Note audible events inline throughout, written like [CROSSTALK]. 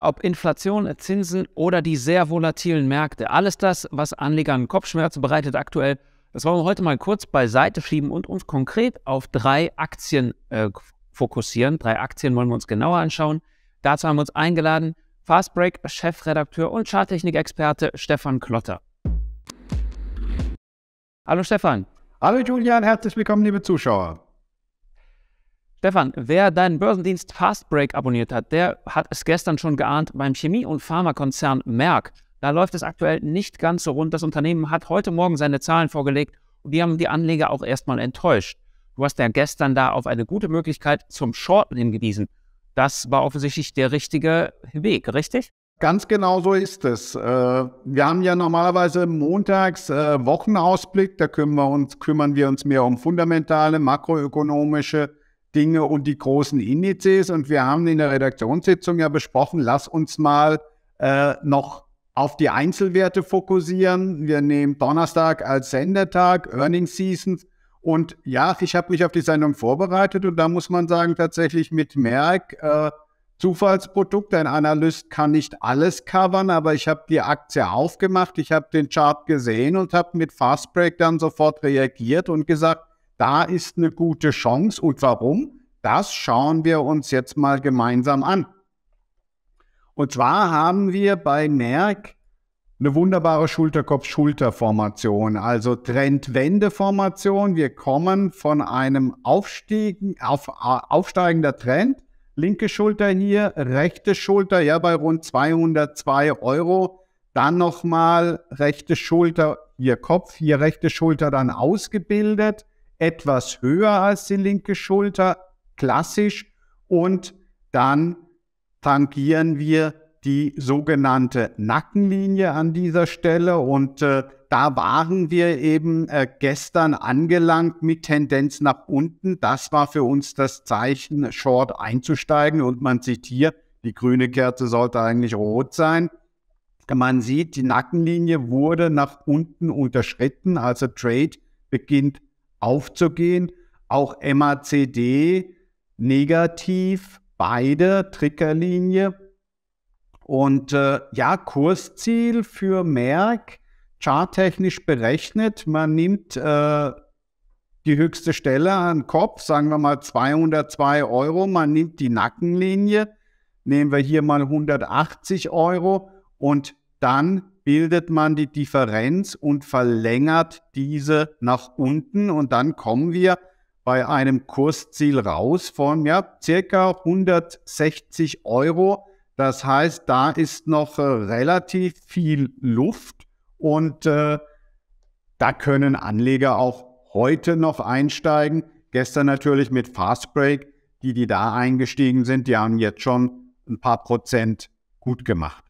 ob Inflation, Zinsen oder die sehr volatilen Märkte. Alles das, was Anlegern Kopfschmerzen bereitet aktuell, das wollen wir heute mal kurz beiseite schieben und uns konkret auf drei Aktien äh, fokussieren. Drei Aktien wollen wir uns genauer anschauen. Dazu haben wir uns eingeladen Fastbreak Chefredakteur und Charttechnik-Experte Stefan Klotter. Hallo Stefan. Hallo Julian, herzlich willkommen, liebe Zuschauer. Stefan, wer deinen Börsendienst Fastbreak abonniert hat, der hat es gestern schon geahnt beim Chemie- und Pharmakonzern Merck. Da läuft es aktuell nicht ganz so rund. Das Unternehmen hat heute Morgen seine Zahlen vorgelegt und die haben die Anleger auch erstmal enttäuscht. Du hast ja gestern da auf eine gute Möglichkeit zum Shorten hingewiesen. Das war offensichtlich der richtige Weg, richtig? Ganz genau so ist es. Äh, wir haben ja normalerweise montags äh, Wochenausblick, da kümmern wir uns, kümmern wir uns mehr um fundamentale, makroökonomische Dinge und die großen Indizes. Und wir haben in der Redaktionssitzung ja besprochen, lass uns mal äh, noch auf die Einzelwerte fokussieren. Wir nehmen Donnerstag als Sendertag, Earnings Seasons. Und ja, ich habe mich auf die Sendung vorbereitet und da muss man sagen, tatsächlich mit Merck, äh, Zufallsprodukt, ein Analyst kann nicht alles covern, aber ich habe die Aktie aufgemacht, ich habe den Chart gesehen und habe mit Fastbreak dann sofort reagiert und gesagt, da ist eine gute Chance. Und warum? Das schauen wir uns jetzt mal gemeinsam an. Und zwar haben wir bei Merck eine wunderbare Schulterkopf-Schulter-Formation, also Trendwende-Formation. Wir kommen von einem Aufstieg, auf, äh, aufsteigender Trend. Linke Schulter hier, rechte Schulter, ja, bei rund 202 Euro. Dann nochmal rechte Schulter, hier Kopf, hier rechte Schulter dann ausgebildet, etwas höher als die linke Schulter, klassisch und dann tangieren wir die sogenannte Nackenlinie an dieser Stelle und äh, da waren wir eben äh, gestern angelangt mit Tendenz nach unten. Das war für uns das Zeichen, Short einzusteigen und man sieht hier, die grüne Kerze sollte eigentlich rot sein. Man sieht, die Nackenlinie wurde nach unten unterschritten, also Trade beginnt aufzugehen. Auch MACD negativ, beide Triggerlinie. Und äh, ja, Kursziel für Merck, charttechnisch berechnet, man nimmt äh, die höchste Stelle an Kopf, sagen wir mal 202 Euro, man nimmt die Nackenlinie, nehmen wir hier mal 180 Euro und dann bildet man die Differenz und verlängert diese nach unten und dann kommen wir bei einem Kursziel raus von ja, circa 160 Euro. Das heißt, da ist noch äh, relativ viel Luft und äh, da können Anleger auch heute noch einsteigen. Gestern natürlich mit Fastbreak, die, die da eingestiegen sind, die haben jetzt schon ein paar Prozent gut gemacht.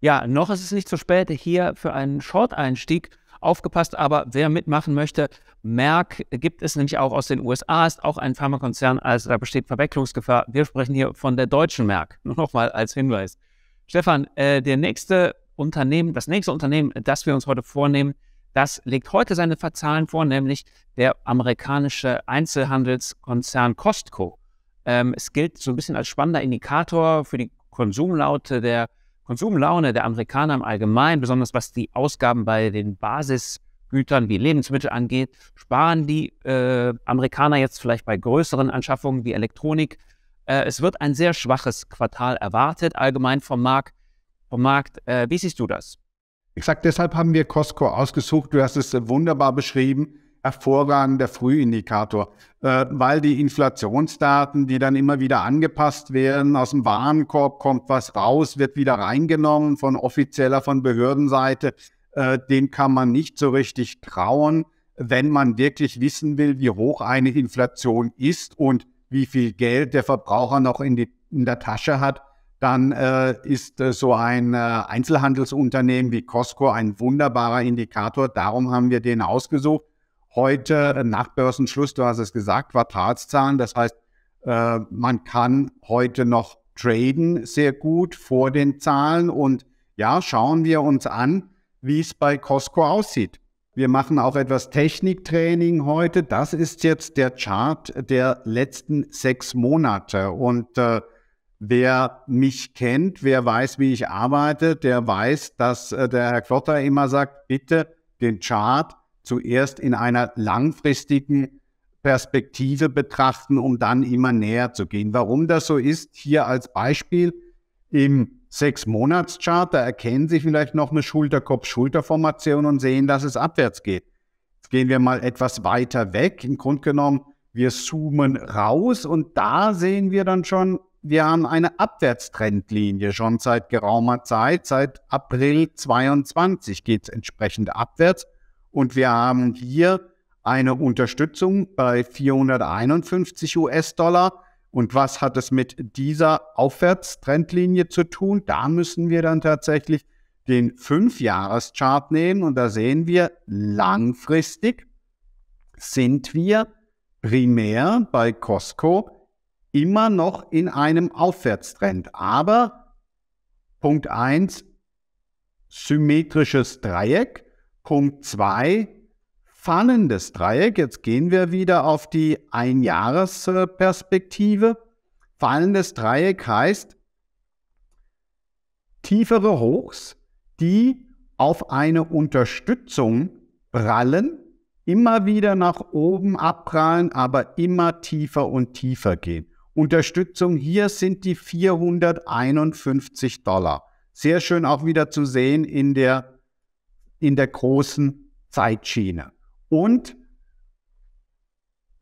Ja, noch ist es nicht zu spät hier für einen Short-Einstieg aufgepasst, aber wer mitmachen möchte, Merck gibt es nämlich auch aus den USA, ist auch ein Pharmakonzern, also da besteht Verwechslungsgefahr. Wir sprechen hier von der deutschen Merck, [LAUGHS] nur nochmal als Hinweis. Stefan, äh, der nächste Unternehmen, das nächste Unternehmen, das wir uns heute vornehmen, das legt heute seine Verzahlen vor, nämlich der amerikanische Einzelhandelskonzern Costco. Ähm, es gilt so ein bisschen als spannender Indikator für die Konsumlaute der äh, Konsumlaune der Amerikaner im Allgemeinen, besonders was die Ausgaben bei den Basisgütern wie Lebensmittel angeht, sparen die äh, Amerikaner jetzt vielleicht bei größeren Anschaffungen wie Elektronik. Äh, es wird ein sehr schwaches Quartal erwartet, allgemein vom Markt. Vom Markt. Äh, wie siehst du das? Exakt deshalb haben wir Costco ausgesucht. Du hast es äh, wunderbar beschrieben hervorragender Frühindikator, äh, weil die Inflationsdaten, die dann immer wieder angepasst werden, aus dem Warenkorb kommt was raus, wird wieder reingenommen von offizieller, von Behördenseite, äh, dem kann man nicht so richtig trauen, wenn man wirklich wissen will, wie hoch eine Inflation ist und wie viel Geld der Verbraucher noch in, die, in der Tasche hat, dann äh, ist äh, so ein äh, Einzelhandelsunternehmen wie Costco ein wunderbarer Indikator. Darum haben wir den ausgesucht heute äh, nach Börsenschluss, du hast es gesagt, Quartalszahlen. Das heißt, äh, man kann heute noch traden sehr gut vor den Zahlen. Und ja, schauen wir uns an, wie es bei Costco aussieht. Wir machen auch etwas Techniktraining heute. Das ist jetzt der Chart der letzten sechs Monate. Und äh, wer mich kennt, wer weiß, wie ich arbeite, der weiß, dass äh, der Herr Klotter immer sagt, bitte den Chart zuerst in einer langfristigen Perspektive betrachten, um dann immer näher zu gehen. Warum das so ist, hier als Beispiel im Sechs-Monats-Chart, da erkennen Sie vielleicht noch eine Schulterkopf-Schulterformation und sehen, dass es abwärts geht. Jetzt gehen wir mal etwas weiter weg. Im Grunde genommen, wir zoomen raus und da sehen wir dann schon, wir haben eine Abwärtstrendlinie schon seit geraumer Zeit. Seit April 22 geht es entsprechend abwärts. Und wir haben hier eine Unterstützung bei 451 US-Dollar. Und was hat es mit dieser Aufwärtstrendlinie zu tun? Da müssen wir dann tatsächlich den 5-Jahres-Chart nehmen und da sehen wir, langfristig sind wir primär bei Costco immer noch in einem Aufwärtstrend. Aber Punkt 1, symmetrisches Dreieck. Punkt 2, fallendes Dreieck. Jetzt gehen wir wieder auf die Einjahresperspektive. Fallendes Dreieck heißt tiefere Hochs, die auf eine Unterstützung prallen, immer wieder nach oben abprallen, aber immer tiefer und tiefer gehen. Unterstützung hier sind die 451 Dollar. Sehr schön auch wieder zu sehen in der in der großen Zeitschiene. Und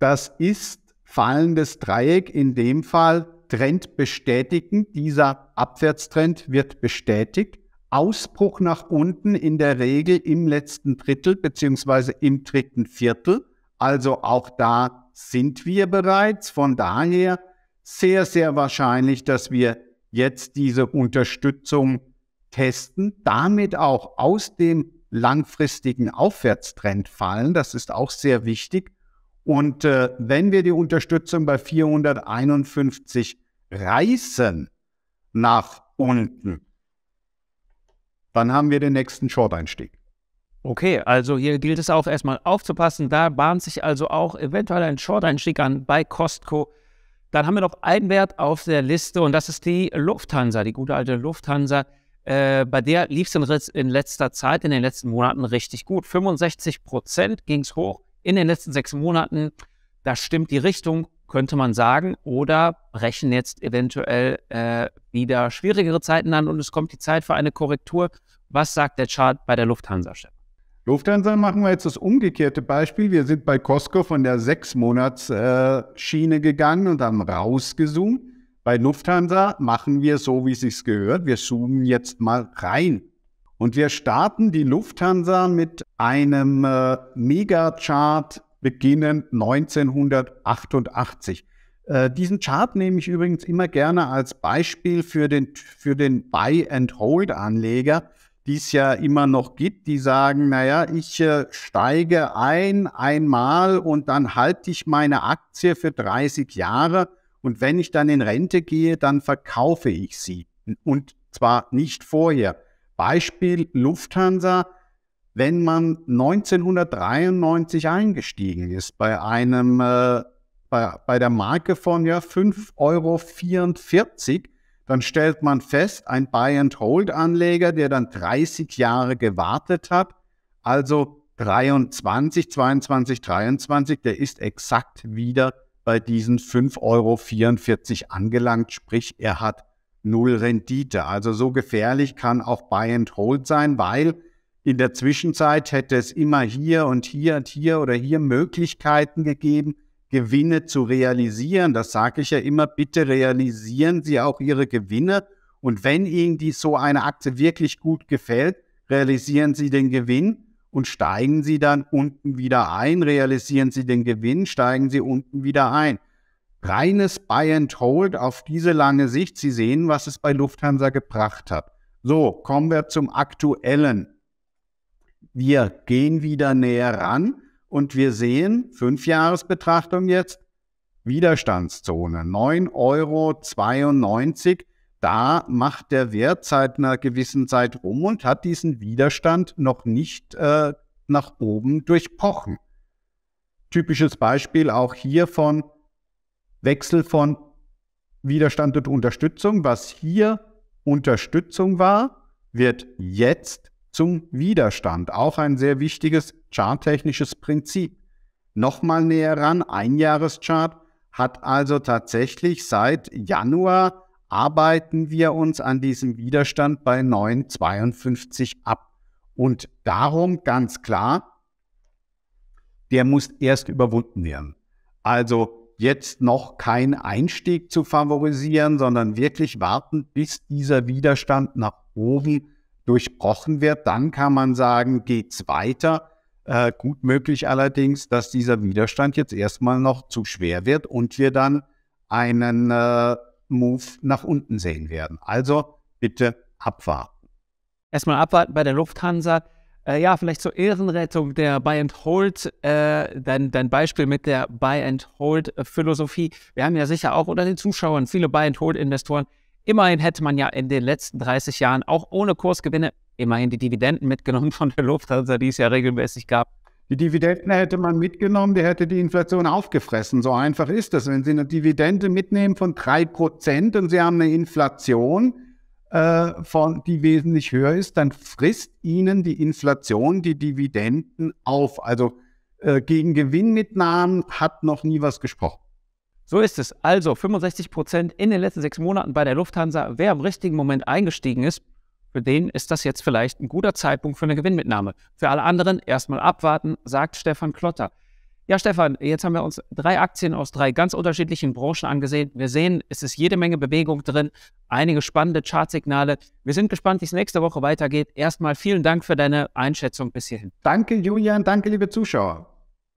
das ist fallendes Dreieck, in dem Fall Trend bestätigen. Dieser Abwärtstrend wird bestätigt. Ausbruch nach unten in der Regel im letzten Drittel beziehungsweise im dritten Viertel. Also auch da sind wir bereits. Von daher sehr, sehr wahrscheinlich, dass wir jetzt diese Unterstützung testen, damit auch aus dem langfristigen Aufwärtstrend fallen. Das ist auch sehr wichtig. Und äh, wenn wir die Unterstützung bei 451 reißen nach unten, dann haben wir den nächsten Short-Einstieg. Okay, also hier gilt es auch erstmal aufzupassen. Da bahnt sich also auch eventuell ein Short-Einstieg an bei Costco. Dann haben wir noch einen Wert auf der Liste und das ist die Lufthansa, die gute alte Lufthansa. Äh, bei der lief es in, in, letzter Zeit, in den letzten Monaten richtig gut. 65 Prozent ging es hoch in den letzten sechs Monaten. Da stimmt die Richtung, könnte man sagen. Oder brechen jetzt eventuell äh, wieder schwierigere Zeiten an und es kommt die Zeit für eine Korrektur. Was sagt der Chart bei der Lufthansa, Chef? Lufthansa machen wir jetzt das umgekehrte Beispiel. Wir sind bei Costco von der Sechs-Monats-Schiene äh, gegangen und haben rausgezoomt bei Lufthansa machen wir so, wie es sich gehört. Wir zoomen jetzt mal rein. Und wir starten die Lufthansa mit einem äh, Megachart beginnend 1988. Äh, diesen Chart nehme ich übrigens immer gerne als Beispiel für den, für den Buy-and-Hold-Anleger, die es ja immer noch gibt, die sagen, naja, ich äh, steige ein einmal und dann halte ich meine Aktie für 30 Jahre und wenn ich dann in Rente gehe, dann verkaufe ich sie. Und zwar nicht vorher. Beispiel Lufthansa. Wenn man 1993 eingestiegen ist bei einem, äh, bei, bei der Marke von ja 5,44 Euro, dann stellt man fest, ein Buy-and-Hold-Anleger, der dann 30 Jahre gewartet hat, also 23, 22, 23, der ist exakt wieder bei diesen 5,44 Euro angelangt, sprich er hat null Rendite. Also so gefährlich kann auch Buy and Hold sein, weil in der Zwischenzeit hätte es immer hier und hier und hier oder hier Möglichkeiten gegeben, Gewinne zu realisieren. Das sage ich ja immer, bitte realisieren Sie auch Ihre Gewinne. Und wenn Ihnen die, so eine Aktie wirklich gut gefällt, realisieren Sie den Gewinn und steigen Sie dann unten wieder ein, realisieren Sie den Gewinn, steigen Sie unten wieder ein. Reines Buy and Hold auf diese lange Sicht. Sie sehen, was es bei Lufthansa gebracht hat. So, kommen wir zum aktuellen. Wir gehen wieder näher ran und wir sehen, fünf Jahresbetrachtung jetzt, Widerstandszone 9,92 Euro da macht der Wert seit einer gewissen Zeit rum und hat diesen Widerstand noch nicht äh, nach oben durchpochen. Typisches Beispiel auch hier von Wechsel von Widerstand und Unterstützung. Was hier Unterstützung war, wird jetzt zum Widerstand. Auch ein sehr wichtiges charttechnisches Prinzip. Nochmal näher ran, ein Jahreschart hat also tatsächlich seit Januar arbeiten wir uns an diesem Widerstand bei 9,52 ab. Und darum ganz klar, der muss erst überwunden werden. Also jetzt noch kein Einstieg zu favorisieren, sondern wirklich warten, bis dieser Widerstand nach oben durchbrochen wird. Dann kann man sagen, geht es weiter. Äh, gut möglich allerdings, dass dieser Widerstand jetzt erstmal noch zu schwer wird und wir dann einen äh, Move nach unten sehen werden. Also bitte abwarten. Erstmal abwarten bei der Lufthansa. Äh, ja, vielleicht zur Ehrenrettung der Buy and Hold, äh, dein, dein Beispiel mit der Buy and Hold Philosophie. Wir haben ja sicher auch unter den Zuschauern viele Buy and Hold Investoren. Immerhin hätte man ja in den letzten 30 Jahren auch ohne Kursgewinne immerhin die Dividenden mitgenommen von der Lufthansa, die es ja regelmäßig gab die Dividenden hätte man mitgenommen, der hätte die Inflation aufgefressen. So einfach ist das. Wenn Sie eine Dividende mitnehmen von 3% und Sie haben eine Inflation, äh, von, die wesentlich höher ist, dann frisst Ihnen die Inflation die Dividenden auf. Also äh, gegen Gewinnmitnahmen hat noch nie was gesprochen. So ist es. Also 65 in den letzten sechs Monaten bei der Lufthansa. Wer im richtigen Moment eingestiegen ist, für den ist das jetzt vielleicht ein guter Zeitpunkt für eine Gewinnmitnahme. Für alle anderen erstmal abwarten, sagt Stefan Klotter. Ja, Stefan, jetzt haben wir uns drei Aktien aus drei ganz unterschiedlichen Branchen angesehen. Wir sehen, es ist jede Menge Bewegung drin, einige spannende Chartsignale. Wir sind gespannt, wie es nächste Woche weitergeht. Erstmal vielen Dank für deine Einschätzung bis hierhin. Danke, Julian. Danke, liebe Zuschauer.